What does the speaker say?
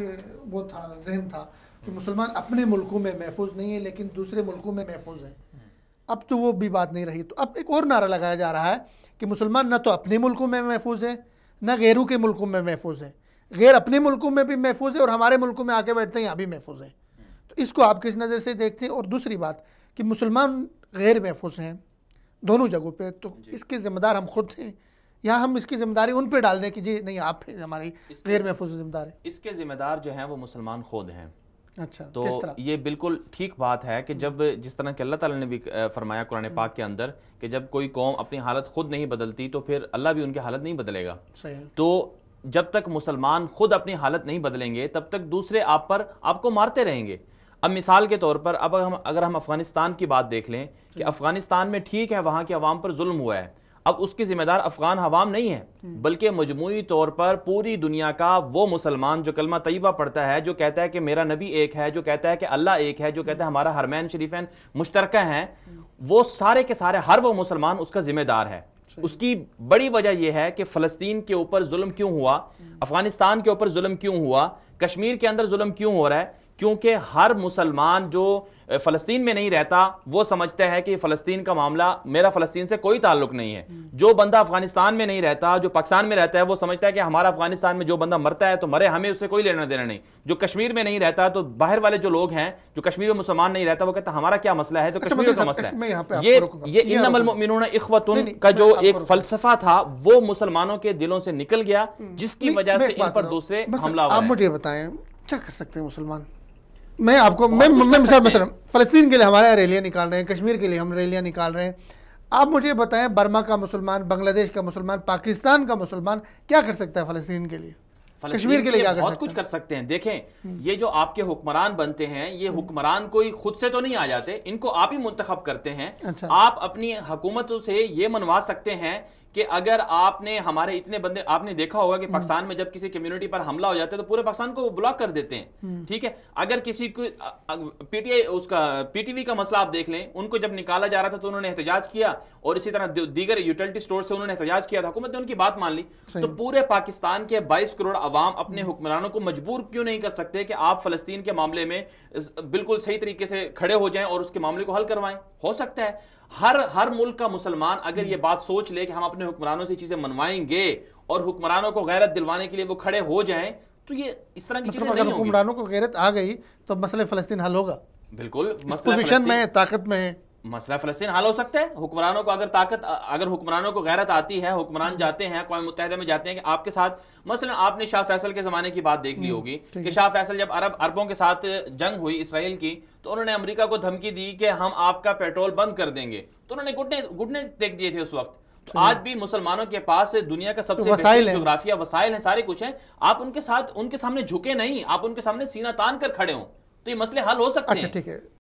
ایک وہ تھا ذہن تھا کہ مسلمان اپنے ملکوں میں محفوظ نہیں ہے لیکن دوسرے ملکوں میں محفوظ ہیں اب تو وہ بھی بات نہیں رہی تو اب ایک اور نعرہ لگایا جا رہا ہے کہ مسلمان نہ تو اپنے ملکوں میں محفوظ ہیں نہ غیروں کے ملکوں میں محفوظ ہے غیر اپنے ملکوں میں بھی محفوظ ہے اور ہمارے ملکوں میں آ کے بیٹھتے ہیں یہاں بھی محفوظ ہیں تو اس کو آپ کس نظر سے دیکھتے ہیں اور دوسری بات کہ مسلمان غیر محفوظ ہیں دونوں جگہوں پہ تو جی۔ اس کے ذمہ دار ہم خود ہیں یا ہم اس کی ذمہ داری ان پہ ڈال دیں کہ جی نہیں آپ ہماری غیر محفوظ ذمہ دار اس کے ذمہ دار جو ہیں وہ مسلمان خود ہیں اچھا تو یہ بالکل ٹھیک بات ہے کہ جب جس طرح کہ اللہ تعالیٰ نے بھی فرمایا قرآن پاک کے اندر کہ جب کوئی قوم اپنی حالت خود نہیں بدلتی تو پھر اللہ بھی ان کی حالت نہیں بدلے گا تو جب تک مسلمان خود اپنی حالت نہیں بدلیں گے تب تک دوسرے آپ پر آپ کو مارتے رہیں گے اب مثال کے طور پر اب اگر ہم افغانستان کی بات دیکھ لیں کہ افغانستان میں ٹھیک ہے وہاں کے عوام پر ظلم ہوا ہے اب اس کی ذمہ دار افغان عوام نہیں ہے بلکہ مجموعی طور پر پوری دنیا کا وہ مسلمان جو کلمہ طیبہ پڑھتا ہے جو کہتا ہے کہ میرا نبی ایک ہے جو کہتا ہے کہ اللہ ایک ہے جو کہتا ہے ہمارا حرمین شریفین مشترکہ ہیں وہ سارے کے سارے ہر وہ مسلمان اس کا ذمہ دار ہے اس کی بڑی وجہ یہ ہے کہ فلسطین کے اوپر ظلم کیوں ہوا افغانستان کے اوپر ظلم کیوں ہوا کشمیر کے اندر ظلم کیوں ہو رہا ہے کیونکہ ہر مسلمان جو فلسطین میں نہیں رہتا وہ سمجھتا ہے کہ فلسطین کا معاملہ میرا فلسطین سے کوئی تعلق نہیں ہے جو بندہ افغانستان میں نہیں رہتا جو پاکستان میں رہتا ہے وہ سمجھتا ہے کہ ہمارا افغانستان میں جو بندہ مرتا ہے تو مرے ہمیں کوئی لینا دینا نہیں جو کشمیر میں نہیں رہتا تو باہر والے جو لوگ ہیں جو کشمیر میں مسلمان نہیں رہتا وہ کہتا ہمارا کیا مسئلہ ہے تو اچھا، کشمیر کا مطلب کا مسئلہ ہے یہ انم المؤمنون اخوتن جو ایک فلسفہ تھا وہ مسلمانوں کے دلوں سے نکل گیا جس کی وجہ سے ان پر دوسرے حملہ آپ مجھے بتائیں کیا کر سکتے ہیں مسلمان میں آپ کو میں فلسطین کے لیے ہمارے ریلیاں کشمیر کے لیے ہم ریلیاں آپ مجھے بتائیں برما کا مسلمان بنگلہ دیش کا مسلمان پاکستان کا مسلمان کیا کر سکتا ہے فلسطین کے لیے کشمیر کے لیے بہت کچھ کر سکتے ہیں دیکھیں یہ جو آپ کے حکمران بنتے ہیں یہ حکمران کوئی خود سے تو نہیں آ جاتے ان کو آپ ہی منتخب کرتے ہیں اچھا۔ آپ اپنی حکومتوں سے یہ منوا سکتے ہیں کہ اگر آپ نے ہمارے اتنے بندے آپ نے دیکھا ہوگا کہ پاکستان میں جب کسی کمیونٹی پر حملہ ہو جاتا ہے تو پورے پاکستان کو وہ بلاک کر دیتے ہیں ٹھیک ہے اگر کسی کو پی ٹی آئی اس کا پی ٹی وی کا مسئلہ آپ دیکھ لیں ان کو جب نکالا جا رہا تھا تو انہوں نے احتجاج کیا اور اسی طرح دیگر یوٹیلٹی سٹور سے انہوں نے احتجاج کیا تھا حکومت نے ان کی بات مان لی تو پورے پاکستان کے بائیس کروڑ عوام اپنے حکمرانوں کو مجبور کیوں نہیں کر سکتے کہ آپ فلسطین کے معاملے میں بالکل صحیح طریقے سے کھڑے ہو جائیں اور اس کے معاملے کو حل کروائیں ہو سکتا ہے ہر ہر ملک کا مسلمان اگر یہ بات سوچ لے کہ ہم اپنے حکمرانوں سے چیزیں منوائیں گے اور حکمرانوں کو غیرت دلوانے کے لیے وہ کھڑے ہو جائیں تو یہ اس طرح کی مطلب چیزیں نہیں حکمرانوں کو غیرت آ گئی تو مسئلہ فلسطین حل ہوگا بالکل میں طاقت میں مسئلہ فلسطین حل ہو سکتا ہے حکمرانوں کو اگر طاقت اگر حکمرانوں کو غیرت آتی ہے حکمران ہاں۔ جاتے ہیں متحدہ میں جاتے ہیں کہ کہ آپ آپ کے کے کے ساتھ ساتھ مثلا نے شاہ ہاں، شاہ فیصل فیصل زمانے کی کی بات دیکھ لی ہوگی جب عرب عربوں جنگ ہوئی اسرائیل تو انہوں نے امریکہ کو دھمکی دی کہ ہم آپ کا پیٹرول بند کر دیں گے تو انہوں نے گھٹنے گھٹنے دیکھ دیے تھے اس وقت آج بھی مسلمانوں کے پاس دنیا کا سب سے جغرافیہ وسائل ہیں سارے کچھ ہیں آپ ان کے ساتھ ان کے سامنے جھکے نہیں آپ ان کے سامنے سینہ تان کر کھڑے ہوں تو یہ مسئلے حل ہو سکتے اچھا، ہیں